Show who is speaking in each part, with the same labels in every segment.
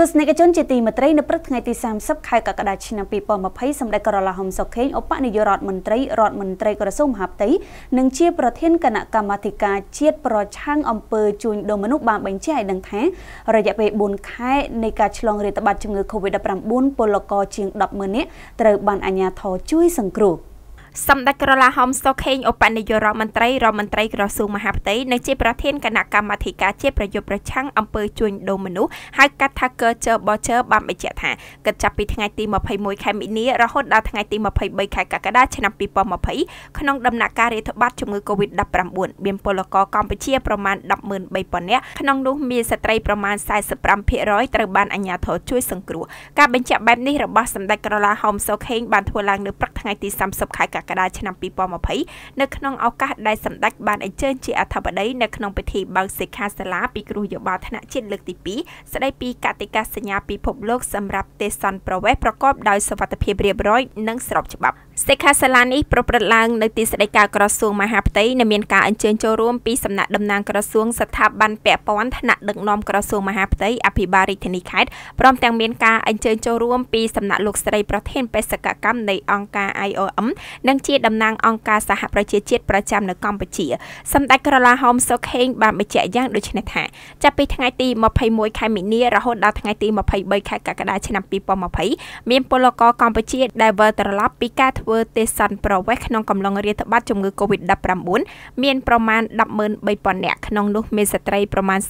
Speaker 1: ទស្សនិកជនជាទីមេត្រីនៅព្រឹកថ្ងៃទី30ខែកក្កដាឆ្នាំ2020សម្ដេចក្រឡាហុំសុខេងឧបនាយករដ្ឋមន្ត្រីរដ្ឋមន្ត្រីក្រសួងមហាផ្ទៃនិងជាប្រធានគណៈកម្មាធិការជាតិប្រឆាំងអំពើជួញដូរមនុស្សបានបញ្ជាក់ឲ្យដឹងថារយៈពេល4ខែនៃការឆ្លងរាតត្បាតជំងឺ Covid-19 ពលករជាង100,000នាក់ត្រូវបានអាជ្ញាធរជួយសង្គ្រោះ។សម្ដេចក្រឡាហោមសុខេងឧបនាយករដ្ឋមន្ត្រីរដ្ឋមន្ត្រីក្រសួងមហាផ្ទៃនិងជាប្រធានគណៈកម្មាធិការជាតិប្រយុទ្ធប្រឆាំងអំពើជួញដូរមនុស្សហៅកាត់ថា Culture Voucher បានបញ្ជាក់ថាគិតចាប់ពីថ្ងៃទី21ខែមីនារហូតដល់ថ្ងៃទី23ខែកក្កដាឆ្នាំ2020ក្នុងដំណាក់កាលរាតត្បាតជំងឺ Covid-19 មានពលករកម្ពុជាប្រមាណ103,000នាក់ក្នុងនោះមានស្ត្រីប្រមាណ45%ត្រូវបានអាជ្ញាធរជួយសង្គ្រោះការបញ្ជាក់បែបនេះរបស់សម្ដេចក្រឡាហោមសុខេងបានធ្វើឡើងនៅព្រឹកថ្ងៃទី30ខែកក្កករាជឆ្នាំ2020នៅក្នុងឱកាសដែលសម្ដេចបានអញ្ជើញជាអធិបតីនៅក្នុងពិធីបើកសិក្ខាសាលាពិគ្រោះយោបល់ថ្នាក់ជាតិលើកទី2ស្ដីពីកតិកាសញ្ញាពិភពលោកសម្រាប់ទេសន្តប្រវេសប្រកបដោយសវត្ថិភាពរៀបរយនិងស្របច្បាប់សិក្ខាសាលានេះប្រព្រឹត្តឡើងនៅទីស្តីការក្រសួងមហាផ្ទៃនិងមានការអញ្ជើញចូលរួមពីសំណាក់តំណាងក្រសួងស្ថាប័នពាក់ព័ន្ធថ្នាក់ដឹកនាំក្រសួងមហាផ្ទៃអភិបាលរាជធានីខេត្តព្រមទាំងមានការអញ្ជើញចូលរួមពីសំណាក់លោកស្រីប្រធានបេសកកម្មនៃអង្គការ IOM និងជាតំណាងអង្គការសហប្រជាជាតិប្រចាំនៅកម្ពុជា សម្ដេចក្រឡាហោមសុខេងបានបញ្ជាក់យ៉ាងដូចនេះថាចាប់ពីថ្ងៃទី21ខែមីនារហូតដល់ថ្ងៃទី23ខែកក្កដាឆ្នាំ2020មានពលករកម្ពុជាដែលវិលត្រឡប់ពីការធ្វើធ្វើទេសន្តប្រវេសក្នុងកំឡុងរាតត្បាតជំងឺ Covid-19 មានប្រមាណ103,000នាក់ក្នុងនោះមានស្ត្រីប្រមាណ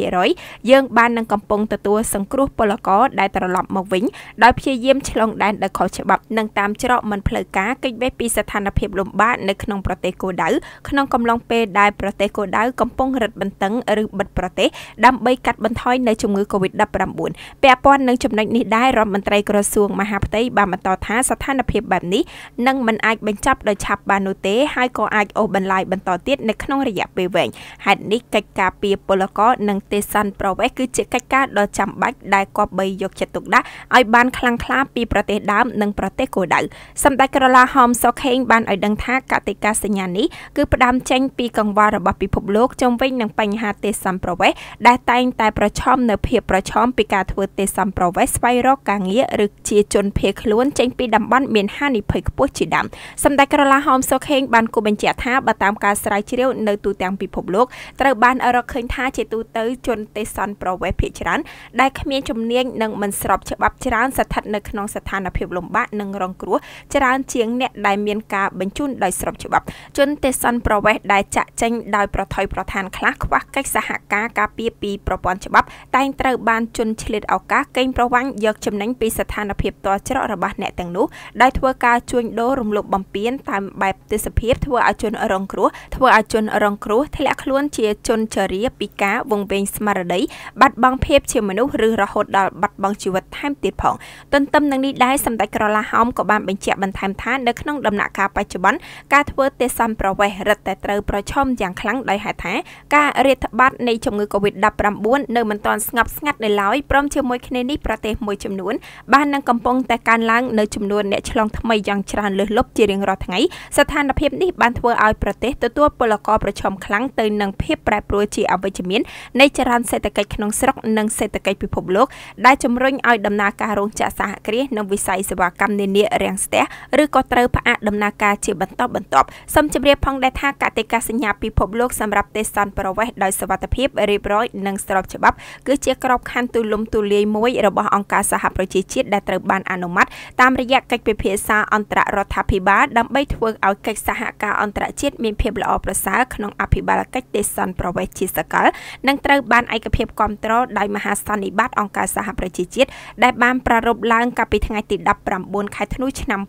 Speaker 1: 45%យើងបាននឹងកំពុងទទួលសង្គ្រោះពលករដែលត្រឡប់មកវិញដោយព្យាយាមឆ្លងដែនដោយខុសច្បាប់និងតាមច្រកមិនផ្លូវការគេចវេះពីស្ថានភាពលំបាកនៅក្នុងប្រទេសគោលដៅក្នុងកំឡុងពេលដែលប្រទេសគោលដៅកំពុងរឹតបន្តឹងឬបិទប្រទេសដើម្បីកាត់បន្ថយនៅជំងឺ Covid-19 ពាក់ព័ន្ធនឹងចំណុចនេះដែររដ្ឋមន្ត្រីក្រសួងមហាផ្ទៃបានបន្តថាស្ថានភាពបែបនេះនឹងមិនអាចបញ្ចប់ដោយឆាប់បាននោះទេហើយក៏អាចអូសបន្លាយបន្តទៀតនៅក្នុងរយៈពេលវែងហេតុនេះកិច្ចការពីពលករនិងទេសន្តប្រវេសគឺជាកិច្ចការដ៏ចាំបាច់ដែលគប្បីយកចិត្តទុកដាក់ឲ្យបានខ្លាំងក្លា ពីប្រទេសដើមនិងប្រទេសគោលដៅសម្ដេចក្រឡាហោមសុខេង បានឲ្យដឹងថាកតិកាសញ្ញានេះគឺផ្ដើមចេញពីកង្វល់របស់ពិភពលោកជំវិញនឹងបញ្ហាទេសន្តប្រវេសដែលតែងតែប្រឈមនៅភាពប្រឈមពីការធ្វើទេសន្តប្រវេសស្វែងរកការងារឬជាជនភៀសខ្លួនចេញពីតំបន់មានហានិភ័យខ្ពស់ជាដើមសម្ដេចក្រឡាហោមសុខេងបានគូបញ្ជាក់ថាបើតាមការស្រាវជ្រាវនៅទូទាំងពិភពលោកត្រូវបានរកឃើញថាជាទូទៅជនទេសន្តប្រវេសភាគច្រើន ដែលគ្មានជំនាញនិងមិនស្របច្បាប់ ច្រើនស្ថិតនៅក្នុងស្ថានភាពលំបាកនិងរងគ្រោះច្រើន ជាងអ្នកដែលមានការបញ្ជូនដោយស្របច្បាប់ ជនទេសន្តប្រវេសដែលចាក់ចែងដោយប្រថុយប្រឋានខ្លះខ្វះកិច្ចសហការការពារពីប្រព័ន្ធច្បាប់ តែងត្រូវបាន ជន់ឆ្លៀតឱកាសកេងប្រវ័ញ្ចយកចំណេញពីស្ថានភាពតរច្រករបស់អ្នកទាំងនោះដោយធ្វើការជួញដូររំលោភបំពានតាមបែបទេសភាពធ្វើឲ្យជនរងគ្រោះធ្វើឲ្យជនរងគ្រោះធ្លាក់ខ្លួនជាជនចរាពិការវង្វេងស្មារតីបាត់បង់ភាពជាមនុស្សឬរហូតដល់បាត់បង់ជីវិតថែមទៀតផងទន្ទឹមនឹងនេះដែរសម្ដេចក្រឡាហោមក៏បានបញ្ជាក់បន្ថែមថានៅក្នុងដំណាក់កាលបច្ចុប្បន្នការធ្វើទេសានប្រវេសរដ្ឋតែត្រូវប្រឈមយ៉ាងខ្លាំងដោយហេតុថាការរាតត្បាតនៃជំងឺ Covid-19 នៅមិនទាន់ស្ងប់ស្ងាត់នៅឡើយព្រមជាមួយគ្នានេះប្រទេសមួយចំនួនបាននឹងកំពុងតែកើនឡើងនៅចំនួនអ្នកឆ្លងថ្មីយ៉ាងច្រើនលើសលប់ជារៀងរាល់ថ្ងៃស្ថានភាពនេះបានធ្វើឲ្យប្រទេសទទួលពលករប្រឈមខ្លាំងទៅនឹងភាពប្រែប្រួលជាអវិជ្ជមាននៃចរន្តសេដ្ឋកិច្ចក្នុងស្រុកនិងសេដ្ឋកិច្ចពិភពលោកដែលជំរុញឲ្យ ដំណើរការរោងចក្រសហគ្រាសនិងវិស័យសេវាកម្មនានារាំងស្ទះឬក៏ត្រូវផ្អាកដំណើរការជាបន្តបន្ទាប់សូមជម្រាបផងដែរថាកតិកាសញ្ញាពិភពលោកសម្រាប់ទេសន្តប្រវេសដោយសវត្ថភាពរៀបរយនិងស្របច្បាប់គឺជាក្របខ័ណ្ឌទូលំទូលាយមួយរបស់អង្គការសហប្រជាជាតិដែលត្រូវបានអនុម័តតាមរយៈកិច្ចពិភាក្សាអន្តន្ត្ររដ្ឋាភិបាលដើម្បីធ្វើឲ្យកិច្ចសហការអន្តរជាតិមានភាពល្អប្រសើរក្នុងអភិបាលកិច្ចទេសន្តប្រវេសជាសកលនិងត្រូវបានឯកភាពគ្រប់គ្រងដោយមហាសន្និបាតអង្គការសហប្រជាជាតិដែលបានប្រារព្ធឡើងកាលពីថ្ងៃទី19ខែធ្នូឆ្នាំ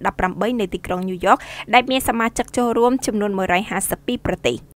Speaker 1: 2018នៅទីក្រុងញូវយ៉កដែលមានសមាជិកចូលរួមចំនួន152ប្រទេស។